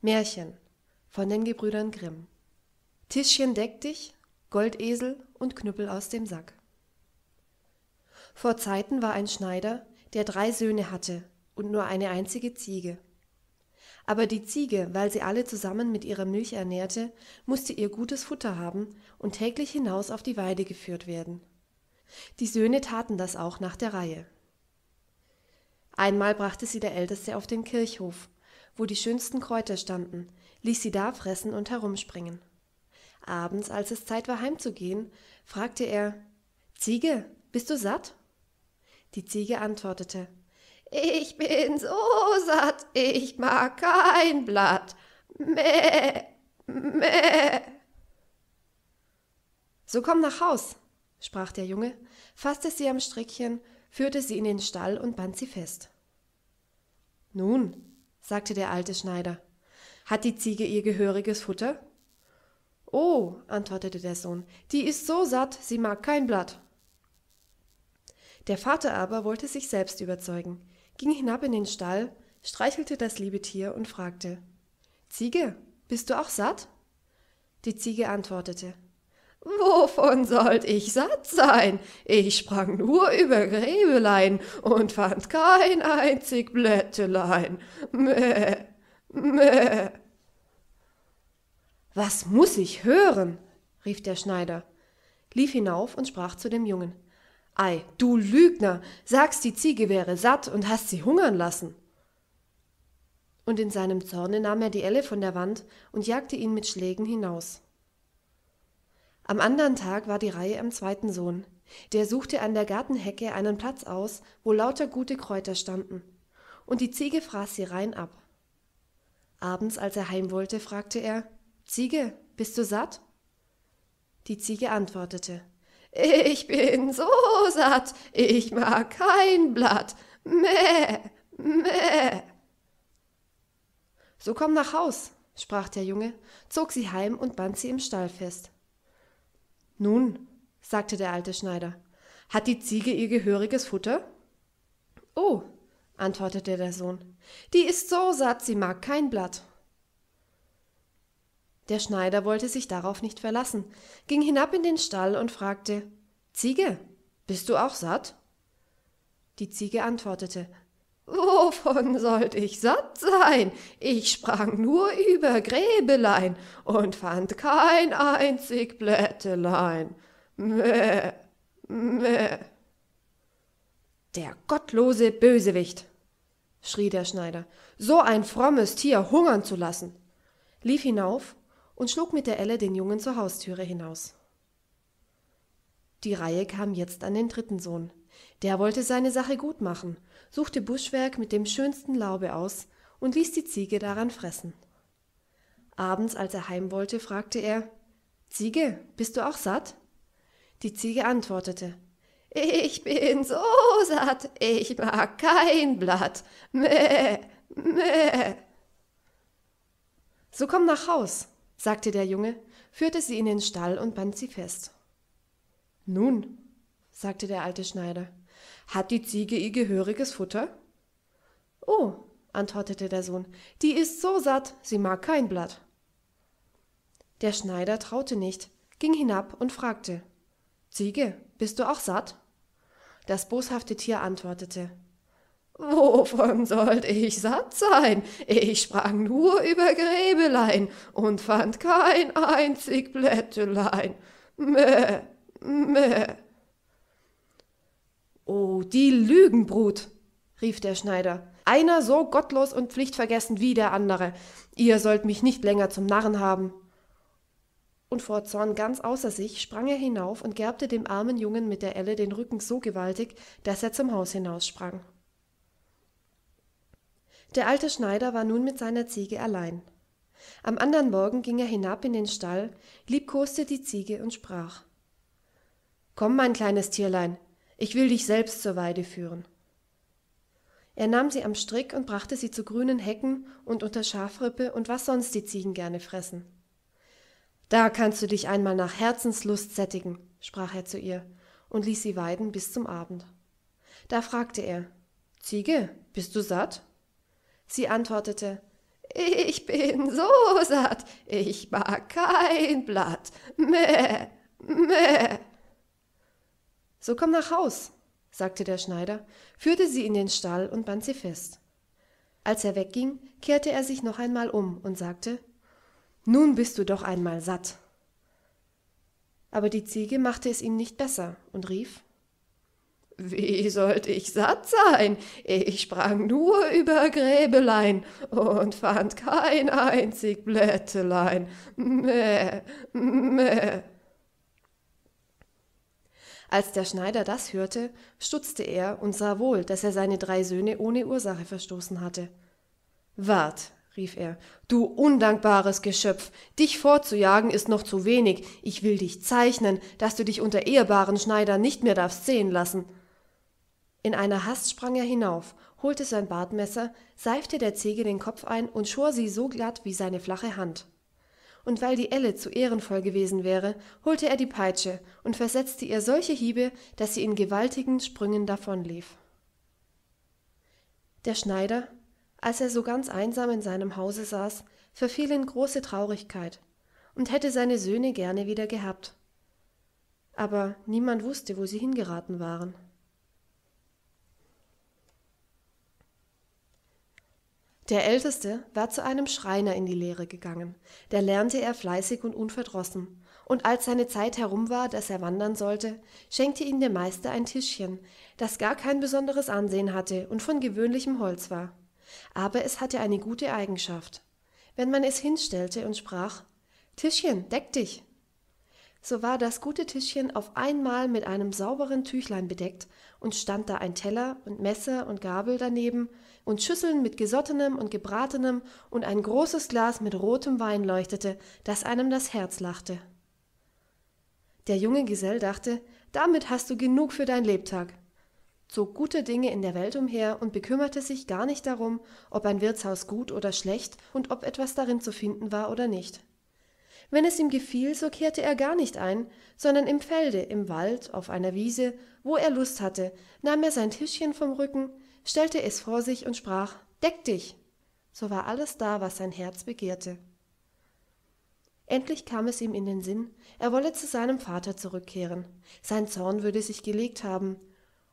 Märchen von den Gebrüdern Grimm. Tischchen deck dich, Goldesel und Knüppel aus dem Sack. Vor Zeiten war ein Schneider, der drei Söhne hatte und nur eine einzige Ziege. Aber die Ziege, weil sie alle zusammen mit ihrer Milch ernährte, musste ihr gutes Futter haben und täglich hinaus auf die Weide geführt werden. Die Söhne taten das auch nach der Reihe. Einmal brachte sie der Älteste auf den Kirchhof wo die schönsten Kräuter standen, ließ sie da fressen und herumspringen. Abends, als es Zeit war heimzugehen, fragte er Ziege, bist du satt? Die Ziege antwortete Ich bin so satt, ich mag kein Blatt. Meh, meh. So komm nach Haus, sprach der Junge, fasste sie am Strickchen, führte sie in den Stall und band sie fest. Nun, sagte der alte Schneider. Hat die Ziege ihr gehöriges Futter? Oh, antwortete der Sohn, die ist so satt, sie mag kein Blatt. Der Vater aber wollte sich selbst überzeugen, ging hinab in den Stall, streichelte das liebe Tier und fragte Ziege, bist du auch satt? Die Ziege antwortete Wovon sollt ich satt sein? Ich sprang nur über Gräbelein und fand kein einzig Blättelein. Mäh, mäh. Was muß ich hören? rief der Schneider, lief hinauf und sprach zu dem Jungen. Ei, du Lügner, sagst die Ziege wäre satt und hast sie hungern lassen. Und in seinem Zorne nahm er die Elle von der Wand und jagte ihn mit Schlägen hinaus am andern Tag war die reihe am zweiten sohn der suchte an der gartenhecke einen platz aus wo lauter gute kräuter standen und die ziege fraß sie rein ab abends als er heim wollte fragte er ziege bist du satt die ziege antwortete ich bin so satt ich mag kein blatt Mäh, mäh. so komm nach haus sprach der junge zog sie heim und band sie im stall fest nun, sagte der alte Schneider, hat die Ziege ihr gehöriges Futter? Oh, antwortete der Sohn, die ist so satt, sie mag kein Blatt. Der Schneider wollte sich darauf nicht verlassen, ging hinab in den Stall und fragte Ziege, bist du auch satt? Die Ziege antwortete Wovon sollte ich satt sein? Ich sprang nur über Gräbelein und fand kein einzig Blättelein. Meh, meh. Der gottlose Bösewicht, schrie der Schneider, so ein frommes Tier hungern zu lassen, lief hinauf und schlug mit der Elle den Jungen zur Haustüre hinaus. Die Reihe kam jetzt an den dritten Sohn, der wollte seine sache gut machen suchte buschwerk mit dem schönsten laube aus und ließ die ziege daran fressen abends als er heim wollte fragte er ziege bist du auch satt die ziege antwortete ich bin so satt ich mag kein blatt Mäh, mäh. so komm nach haus sagte der junge führte sie in den stall und band sie fest nun sagte der alte Schneider. Hat die Ziege ihr gehöriges Futter? Oh, antwortete der Sohn, die ist so satt, sie mag kein Blatt. Der Schneider traute nicht, ging hinab und fragte Ziege, bist du auch satt? Das boshafte Tier antwortete Wovon sollt ich satt sein? Ich sprang nur über Gräbelein und fand kein einzig Blättelein. Mäh, mäh. Oh, die Lügenbrut, rief der Schneider. Einer so gottlos und pflichtvergessen wie der andere. Ihr sollt mich nicht länger zum Narren haben. Und vor Zorn ganz außer sich sprang er hinauf und gerbte dem armen Jungen mit der Elle den Rücken so gewaltig, dass er zum Haus hinaussprang. Der alte Schneider war nun mit seiner Ziege allein. Am andern Morgen ging er hinab in den Stall, liebkoste die Ziege und sprach Komm, mein kleines Tierlein, ich will dich selbst zur weide führen er nahm sie am strick und brachte sie zu grünen hecken und unter schafrippe und was sonst die ziegen gerne fressen da kannst du dich einmal nach herzenslust sättigen sprach er zu ihr und ließ sie weiden bis zum abend da fragte er ziege bist du satt sie antwortete ich bin so satt ich mag kein blatt meh meh so komm nach Haus, sagte der Schneider, führte sie in den Stall und band sie fest. Als er wegging, kehrte er sich noch einmal um und sagte Nun bist du doch einmal satt. Aber die Ziege machte es ihm nicht besser und rief Wie sollte ich satt sein? Ich sprang nur über Gräbelein und fand kein einzig Blättelein. Mäh, mäh als der schneider das hörte stutzte er und sah wohl daß er seine drei söhne ohne ursache verstoßen hatte wart rief er du undankbares geschöpf dich vorzujagen ist noch zu wenig ich will dich zeichnen daß du dich unter ehrbaren schneidern nicht mehr darfst sehen lassen in einer hast sprang er hinauf holte sein bartmesser seifte der zege den kopf ein und schor sie so glatt wie seine flache hand und weil die elle zu ehrenvoll gewesen wäre holte er die peitsche und versetzte ihr solche hiebe daß sie in gewaltigen sprüngen davonlief der schneider als er so ganz einsam in seinem hause saß verfiel in große traurigkeit und hätte seine söhne gerne wieder gehabt aber niemand wußte wo sie hingeraten waren Der Älteste war zu einem Schreiner in die Lehre gegangen, Der lernte er fleißig und unverdrossen, und als seine zeit herum war, daß er wandern sollte, schenkte ihm der meister ein Tischchen, das gar kein besonderes Ansehen hatte und von gewöhnlichem Holz war. Aber es hatte eine gute Eigenschaft. Wenn man es hinstellte und sprach, Tischchen, deck dich! So war das gute Tischchen auf einmal mit einem sauberen Tüchlein bedeckt und stand da ein Teller und Messer und Gabel daneben und schüsseln mit gesottenem und gebratenem und ein großes glas mit rotem wein leuchtete, daß einem das Herz lachte. Der junge Gesell dachte, damit hast du genug für dein Lebtag, zog gute Dinge in der Welt umher und bekümmerte sich gar nicht darum, ob ein Wirtshaus gut oder schlecht und ob etwas darin zu finden war oder nicht. Wenn es ihm gefiel, so kehrte er gar nicht ein, sondern im Felde, im Wald, auf einer Wiese, wo er Lust hatte, nahm er sein Tischchen vom Rücken, stellte es vor sich und sprach Deck dich! So war alles da, was sein Herz begehrte. Endlich kam es ihm in den Sinn, er wolle zu seinem Vater zurückkehren. Sein Zorn würde sich gelegt haben,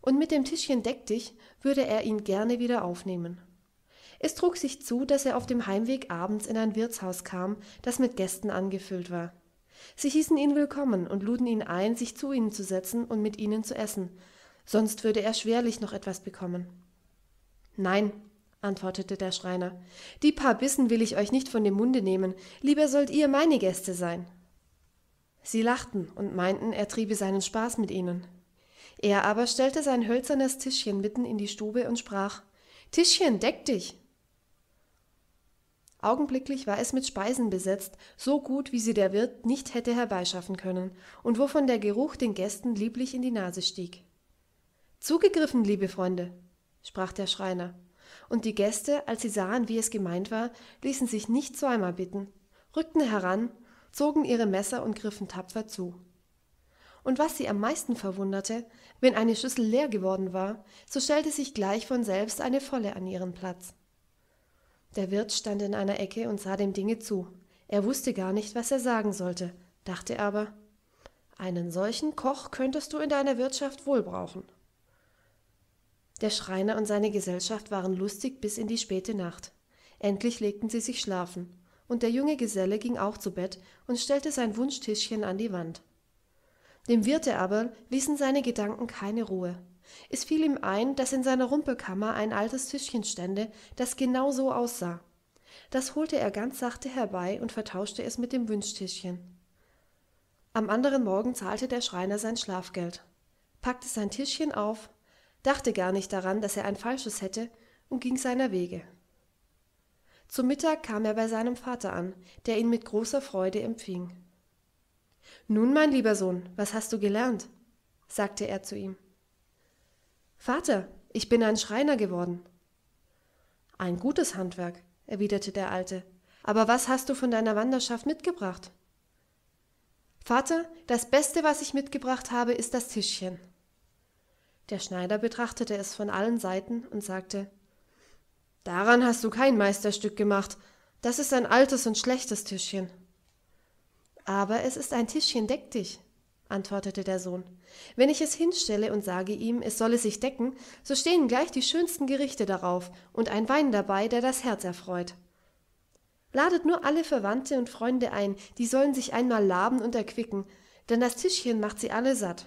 und mit dem Tischchen Deck dich würde er ihn gerne wieder aufnehmen. Es trug sich zu, dass er auf dem Heimweg abends in ein Wirtshaus kam, das mit Gästen angefüllt war. Sie hießen ihn willkommen und luden ihn ein, sich zu ihnen zu setzen und mit ihnen zu essen, sonst würde er schwerlich noch etwas bekommen. Nein, antwortete der Schreiner, die paar Bissen will ich euch nicht von dem Munde nehmen, lieber sollt ihr meine Gäste sein. Sie lachten und meinten, er triebe seinen Spaß mit ihnen. Er aber stellte sein hölzernes Tischchen mitten in die Stube und sprach Tischchen, deck dich. Augenblicklich war es mit Speisen besetzt, so gut wie sie der Wirt nicht hätte herbeischaffen können, und wovon der Geruch den Gästen lieblich in die Nase stieg. Zugegriffen, liebe Freunde, sprach der schreiner und die gäste als sie sahen wie es gemeint war ließen sich nicht zweimal bitten rückten heran zogen ihre messer und griffen tapfer zu und was sie am meisten verwunderte wenn eine schüssel leer geworden war so stellte sich gleich von selbst eine volle an ihren platz der wirt stand in einer ecke und sah dem dinge zu er wusste gar nicht was er sagen sollte dachte aber einen solchen koch könntest du in deiner wirtschaft wohl brauchen der schreiner und seine gesellschaft waren lustig bis in die späte nacht endlich legten sie sich schlafen und der junge geselle ging auch zu bett und stellte sein wunschtischchen an die wand dem wirte aber ließen seine gedanken keine ruhe es fiel ihm ein daß in seiner rumpelkammer ein altes tischchen stände das genau so aussah das holte er ganz sachte herbei und vertauschte es mit dem wunschtischchen am anderen morgen zahlte der schreiner sein schlafgeld packte sein tischchen auf dachte gar nicht daran, dass er ein falsches hätte und ging seiner Wege. Zum Mittag kam er bei seinem Vater an, der ihn mit großer Freude empfing. Nun, mein lieber Sohn, was hast du gelernt? sagte er zu ihm. Vater, ich bin ein Schreiner geworden. Ein gutes Handwerk, erwiderte der Alte. Aber was hast du von deiner Wanderschaft mitgebracht? Vater, das Beste, was ich mitgebracht habe, ist das Tischchen, der schneider betrachtete es von allen seiten und sagte daran hast du kein meisterstück gemacht das ist ein altes und schlechtes tischchen aber es ist ein tischchen deck dich antwortete der sohn wenn ich es hinstelle und sage ihm es solle sich decken so stehen gleich die schönsten gerichte darauf und ein wein dabei der das herz erfreut ladet nur alle verwandte und freunde ein die sollen sich einmal laben und erquicken denn das tischchen macht sie alle satt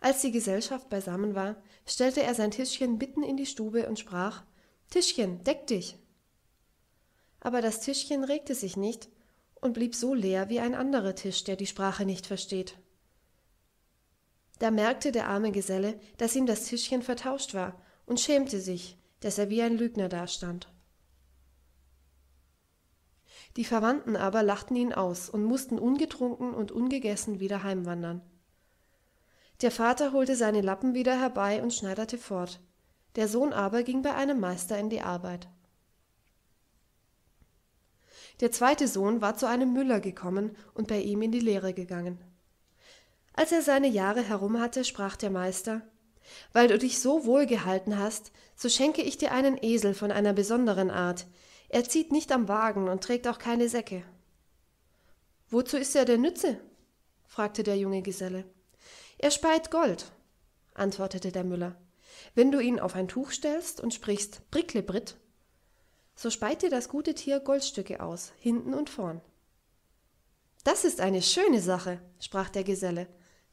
als die Gesellschaft beisammen war, stellte er sein Tischchen mitten in die Stube und sprach Tischchen, deck dich. Aber das Tischchen regte sich nicht und blieb so leer wie ein anderer Tisch, der die Sprache nicht versteht. Da merkte der arme Geselle, dass ihm das Tischchen vertauscht war und schämte sich, dass er wie ein Lügner dastand. Die Verwandten aber lachten ihn aus und mussten ungetrunken und ungegessen wieder heimwandern der vater holte seine lappen wieder herbei und schneiderte fort der sohn aber ging bei einem meister in die arbeit der zweite sohn war zu einem müller gekommen und bei ihm in die lehre gegangen als er seine jahre herum hatte sprach der meister weil du dich so wohl gehalten hast so schenke ich dir einen esel von einer besonderen art er zieht nicht am wagen und trägt auch keine säcke wozu ist er denn nütze fragte der junge geselle er speit gold antwortete der müller wenn du ihn auf ein tuch stellst und sprichst bricklebrit so speit dir das gute tier goldstücke aus hinten und vorn das ist eine schöne sache sprach der geselle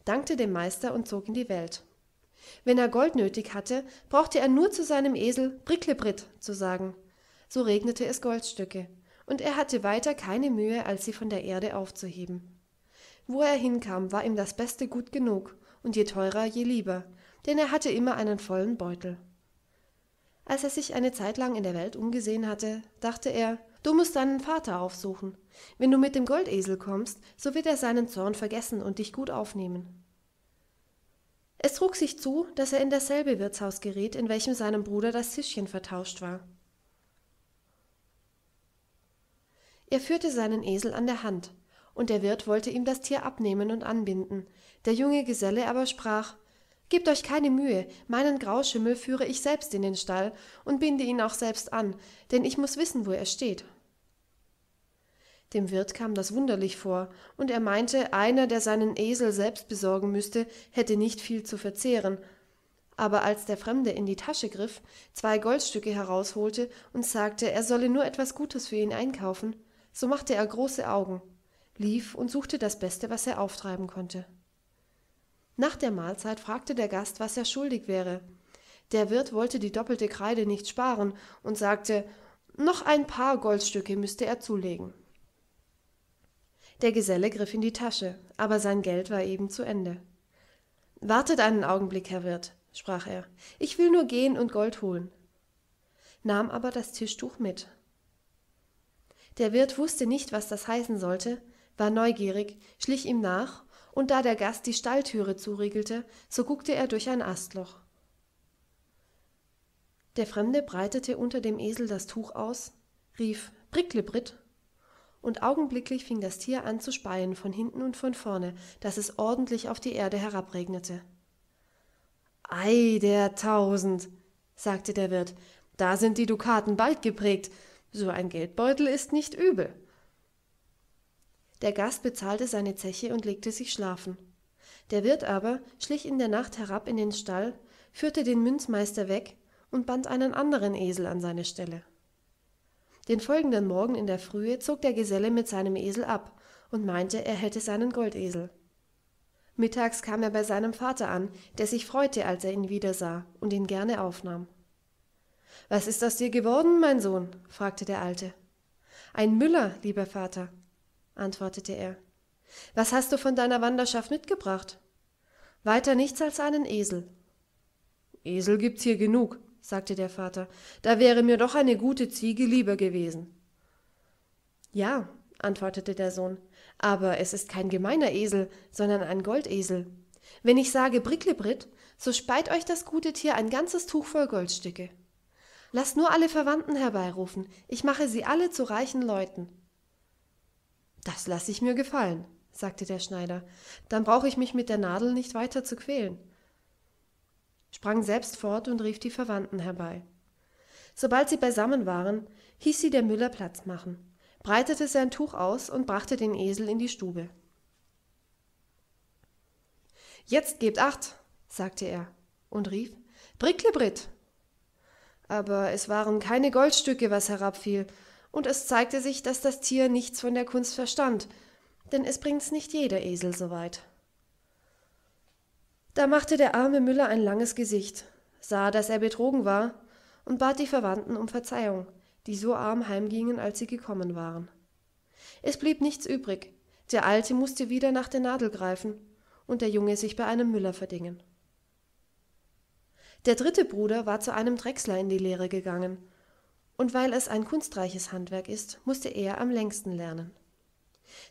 dankte dem meister und zog in die welt wenn er gold nötig hatte brauchte er nur zu seinem esel bricklebrit zu sagen so regnete es goldstücke und er hatte weiter keine mühe als sie von der erde aufzuheben wo er hinkam war ihm das beste gut genug und je teurer je lieber denn er hatte immer einen vollen beutel als er sich eine zeitlang in der welt umgesehen hatte dachte er du mußt deinen vater aufsuchen wenn du mit dem goldesel kommst so wird er seinen zorn vergessen und dich gut aufnehmen es trug sich zu daß er in dasselbe wirtshaus geriet in welchem seinem bruder das tischchen vertauscht war er führte seinen esel an der hand und der wirt wollte ihm das tier abnehmen und anbinden der junge geselle aber sprach gebt euch keine mühe meinen grauschimmel führe ich selbst in den stall und binde ihn auch selbst an denn ich muß wissen wo er steht dem wirt kam das wunderlich vor und er meinte einer der seinen esel selbst besorgen müßte hätte nicht viel zu verzehren aber als der fremde in die tasche griff zwei goldstücke herausholte und sagte er solle nur etwas gutes für ihn einkaufen so machte er große augen lief und suchte das beste was er auftreiben konnte nach der mahlzeit fragte der gast was er schuldig wäre der wirt wollte die doppelte kreide nicht sparen und sagte noch ein paar goldstücke müsste er zulegen der geselle griff in die tasche aber sein geld war eben zu ende wartet einen augenblick herr wirt sprach er ich will nur gehen und gold holen nahm aber das tischtuch mit der wirt wußte nicht was das heißen sollte war neugierig schlich ihm nach und da der gast die stalltüre zuriegelte so guckte er durch ein astloch der fremde breitete unter dem esel das tuch aus rief bricklebrit und augenblicklich fing das tier an zu speien von hinten und von vorne daß es ordentlich auf die erde herabregnete ei der tausend sagte der wirt da sind die dukaten bald geprägt so ein geldbeutel ist nicht übel der gast bezahlte seine zeche und legte sich schlafen der wirt aber schlich in der nacht herab in den stall führte den münzmeister weg und band einen anderen esel an seine stelle den folgenden morgen in der frühe zog der geselle mit seinem esel ab und meinte er hätte seinen goldesel mittags kam er bei seinem vater an der sich freute als er ihn wiedersah und ihn gerne aufnahm was ist aus dir geworden mein sohn fragte der alte ein müller lieber vater antwortete er. Was hast du von deiner Wanderschaft mitgebracht? Weiter nichts als einen Esel. Esel gibt's hier genug, sagte der Vater, da wäre mir doch eine gute Ziege lieber gewesen. Ja, antwortete der Sohn, aber es ist kein gemeiner Esel, sondern ein Goldesel. Wenn ich sage Bricklebrit, so speit euch das gute Tier ein ganzes Tuch voll Goldstücke. Lasst nur alle Verwandten herbeirufen, ich mache sie alle zu reichen Leuten. Das lasse ich mir gefallen, sagte der Schneider, dann brauche ich mich mit der Nadel nicht weiter zu quälen, sprang selbst fort und rief die Verwandten herbei. Sobald sie beisammen waren, hieß sie der Müller Platz machen, breitete sein Tuch aus und brachte den Esel in die Stube. Jetzt gebt acht, sagte er und rief Bricklebrit. Aber es waren keine Goldstücke, was herabfiel, und es zeigte sich, dass das Tier nichts von der Kunst verstand, denn es bringt's nicht jeder Esel so weit. Da machte der arme Müller ein langes Gesicht, sah, dass er betrogen war und bat die Verwandten um Verzeihung, die so arm heimgingen, als sie gekommen waren. Es blieb nichts übrig, der Alte musste wieder nach der Nadel greifen und der Junge sich bei einem Müller verdingen. Der dritte Bruder war zu einem Drechsler in die Lehre gegangen und weil es ein kunstreiches Handwerk ist, musste er am längsten lernen.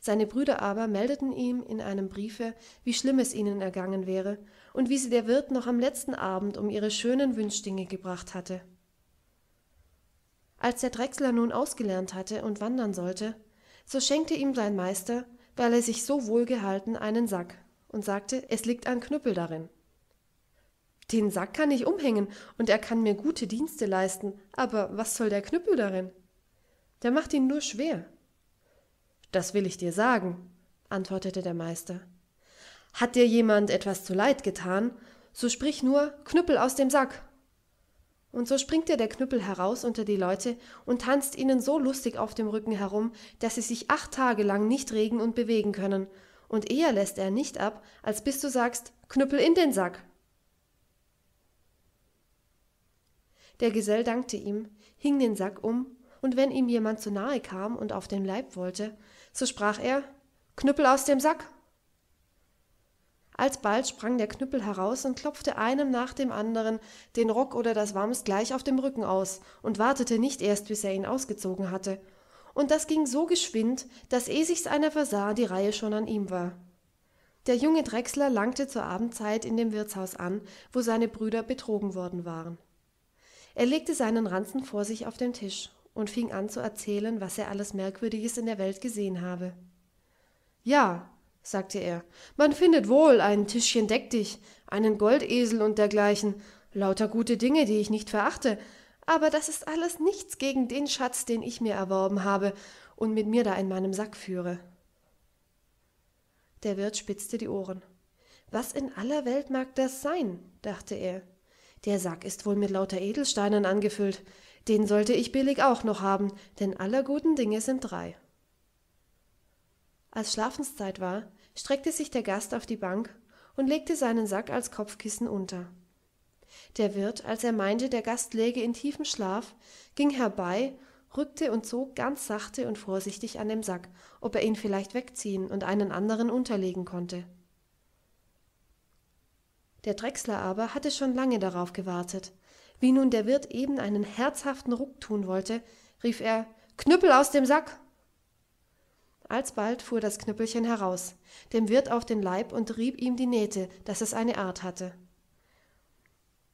Seine Brüder aber meldeten ihm in einem Briefe, wie schlimm es ihnen ergangen wäre und wie sie der Wirt noch am letzten Abend um ihre schönen Wünschdinge gebracht hatte. Als der Drechsler nun ausgelernt hatte und wandern sollte, so schenkte ihm sein Meister, weil er sich so wohl gehalten, einen Sack und sagte, es liegt ein Knüppel darin. Den Sack kann ich umhängen und er kann mir gute Dienste leisten, aber was soll der Knüppel darin? Der macht ihn nur schwer. Das will ich dir sagen, antwortete der Meister. Hat dir jemand etwas zu Leid getan, so sprich nur Knüppel aus dem Sack. Und so springt dir der Knüppel heraus unter die Leute und tanzt ihnen so lustig auf dem Rücken herum, dass sie sich acht Tage lang nicht regen und bewegen können, und eher lässt er nicht ab, als bis du sagst Knüppel in den Sack. der gesell dankte ihm hing den sack um und wenn ihm jemand zu nahe kam und auf den leib wollte so sprach er knüppel aus dem sack alsbald sprang der knüppel heraus und klopfte einem nach dem anderen den rock oder das wams gleich auf dem rücken aus und wartete nicht erst bis er ihn ausgezogen hatte und das ging so geschwind daß eh sich's einer versah die reihe schon an ihm war der junge drechsler langte zur abendzeit in dem wirtshaus an wo seine brüder betrogen worden waren er legte seinen Ranzen vor sich auf den Tisch und fing an zu erzählen, was er alles Merkwürdiges in der Welt gesehen habe. Ja, sagte er, man findet wohl ein Tischchen deck dich, einen Goldesel und dergleichen, lauter gute Dinge, die ich nicht verachte, aber das ist alles nichts gegen den Schatz, den ich mir erworben habe und mit mir da in meinem Sack führe. Der Wirt spitzte die Ohren. Was in aller Welt mag das sein? dachte er der sack ist wohl mit lauter edelsteinen angefüllt den sollte ich billig auch noch haben denn aller guten dinge sind drei als schlafenszeit war streckte sich der gast auf die bank und legte seinen sack als kopfkissen unter der wirt als er meinte der gast läge in tiefem schlaf ging herbei rückte und zog ganz sachte und vorsichtig an dem sack ob er ihn vielleicht wegziehen und einen anderen unterlegen konnte der drechsler aber hatte schon lange darauf gewartet wie nun der wirt eben einen herzhaften ruck tun wollte rief er knüppel aus dem sack alsbald fuhr das knüppelchen heraus dem wirt auf den leib und rieb ihm die nähte daß es eine art hatte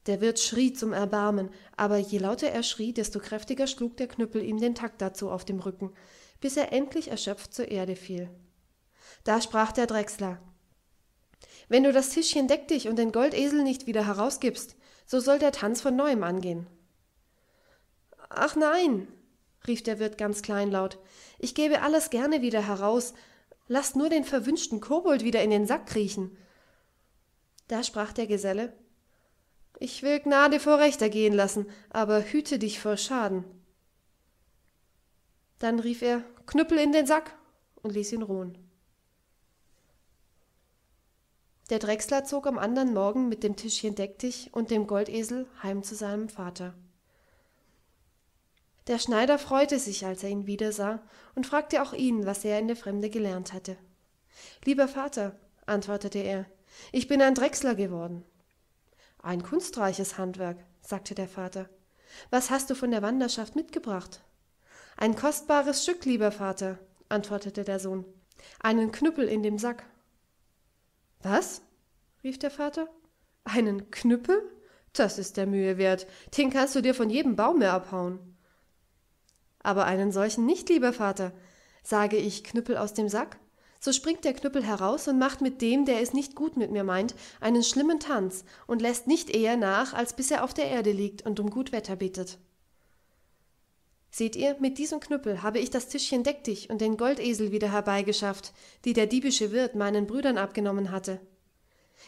der wirt schrie zum erbarmen aber je lauter er schrie desto kräftiger schlug der knüppel ihm den takt dazu auf dem rücken bis er endlich erschöpft zur erde fiel da sprach der drechsler wenn du das Tischchen deck dich und den Goldesel nicht wieder herausgibst, so soll der Tanz von neuem angehen. Ach nein, rief der Wirt ganz kleinlaut, ich gebe alles gerne wieder heraus, lasst nur den verwünschten Kobold wieder in den Sack kriechen. Da sprach der Geselle Ich will Gnade vor Recht ergehen lassen, aber hüte dich vor Schaden. Dann rief er Knüppel in den Sack und ließ ihn ruhen der drechsler zog am anderen morgen mit dem tischchen deck dich und dem goldesel heim zu seinem vater der schneider freute sich als er ihn wiedersah und fragte auch ihn was er in der fremde gelernt hatte lieber vater antwortete er ich bin ein drechsler geworden ein kunstreiches handwerk sagte der vater was hast du von der wanderschaft mitgebracht ein kostbares stück lieber vater antwortete der sohn einen knüppel in dem sack was? rief der Vater. Einen Knüppel? Das ist der Mühe wert. Den kannst du dir von jedem Baum mehr abhauen. Aber einen solchen nicht, lieber Vater. Sage ich Knüppel aus dem Sack, so springt der Knüppel heraus und macht mit dem, der es nicht gut mit mir meint, einen schlimmen Tanz und lässt nicht eher nach, als bis er auf der Erde liegt und um gut Wetter bittet seht ihr mit diesem knüppel habe ich das tischchen deck dich und den goldesel wieder herbeigeschafft die der diebische wirt meinen brüdern abgenommen hatte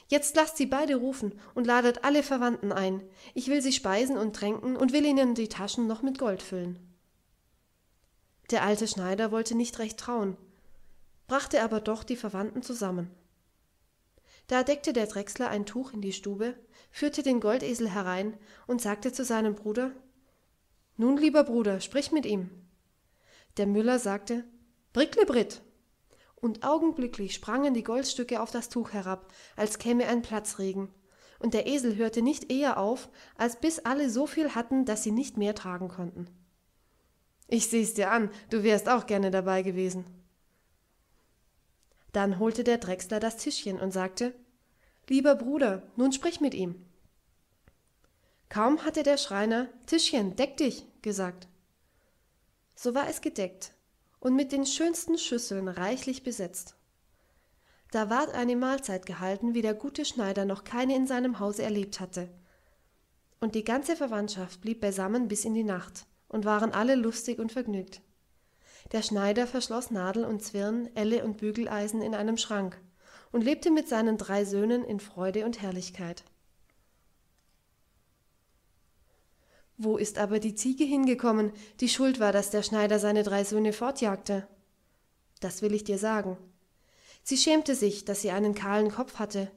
jetzt laßt sie beide rufen und ladet alle verwandten ein ich will sie speisen und tränken und will ihnen die taschen noch mit gold füllen der alte schneider wollte nicht recht trauen brachte aber doch die verwandten zusammen da deckte der drechsler ein tuch in die stube führte den goldesel herein und sagte zu seinem bruder nun, lieber Bruder, sprich mit ihm. Der Müller sagte Bricklebrit. Und augenblicklich sprangen die Goldstücke auf das Tuch herab, als käme ein Platzregen, und der Esel hörte nicht eher auf, als bis alle so viel hatten, dass sie nicht mehr tragen konnten. Ich seh's dir an, du wärst auch gerne dabei gewesen. Dann holte der Drechsler das Tischchen und sagte Lieber Bruder, nun sprich mit ihm. Kaum hatte der Schreiner Tischchen, deck dich gesagt. So war es gedeckt und mit den schönsten Schüsseln reichlich besetzt. Da ward eine Mahlzeit gehalten, wie der gute Schneider noch keine in seinem Hause erlebt hatte. Und die ganze Verwandtschaft blieb beisammen bis in die Nacht und waren alle lustig und vergnügt. Der Schneider verschloss Nadel und Zwirn, Elle und Bügeleisen in einem Schrank und lebte mit seinen drei Söhnen in Freude und Herrlichkeit. Wo ist aber die Ziege hingekommen, die schuld war, dass der Schneider seine drei Söhne fortjagte? Das will ich dir sagen. Sie schämte sich, dass sie einen kahlen Kopf hatte,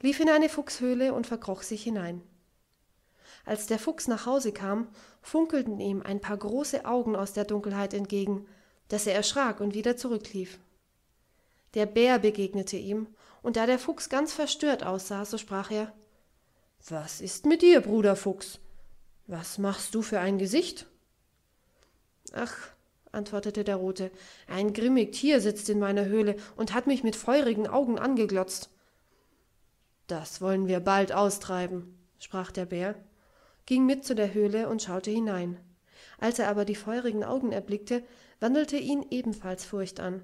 lief in eine Fuchshöhle und verkroch sich hinein. Als der Fuchs nach Hause kam, funkelten ihm ein paar große Augen aus der Dunkelheit entgegen, dass er erschrak und wieder zurücklief. Der Bär begegnete ihm, und da der Fuchs ganz verstört aussah, so sprach er Was ist mit dir, Bruder Fuchs? Was machst du für ein Gesicht? Ach, antwortete der Rote, ein grimmig Tier sitzt in meiner Höhle und hat mich mit feurigen Augen angeglotzt. Das wollen wir bald austreiben, sprach der Bär, ging mit zu der Höhle und schaute hinein. Als er aber die feurigen Augen erblickte, wandelte ihn ebenfalls Furcht an.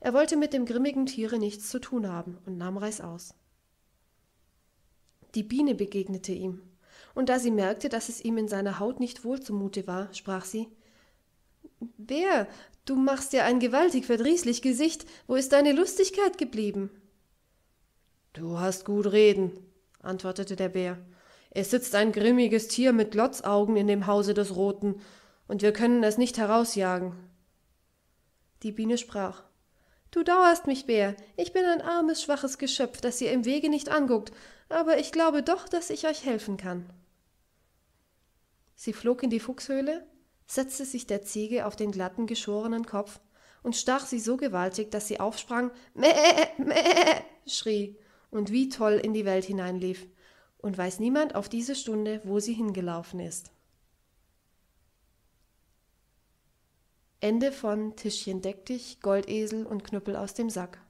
Er wollte mit dem grimmigen Tiere nichts zu tun haben und nahm Reißaus. Die Biene begegnete ihm und da sie merkte, daß es ihm in seiner haut nicht wohl zumute war sprach sie bär du machst ja ein gewaltig verdrießlich gesicht wo ist deine lustigkeit geblieben du hast gut reden antwortete der bär es sitzt ein grimmiges tier mit glotzaugen in dem hause des roten und wir können es nicht herausjagen die biene sprach Du dauerst mich, Bär. Ich bin ein armes, schwaches Geschöpf, das ihr im Wege nicht anguckt, aber ich glaube doch, dass ich euch helfen kann. Sie flog in die fuchshöhle setzte sich der ziege auf den glatten geschorenen kopf und stach sie so gewaltig daß sie aufsprang meh meh schrie und wie toll in die welt hineinlief und weiß niemand auf diese stunde wo sie hingelaufen ist Ende von Tischchen deck dich, Goldesel und Knüppel aus dem Sack.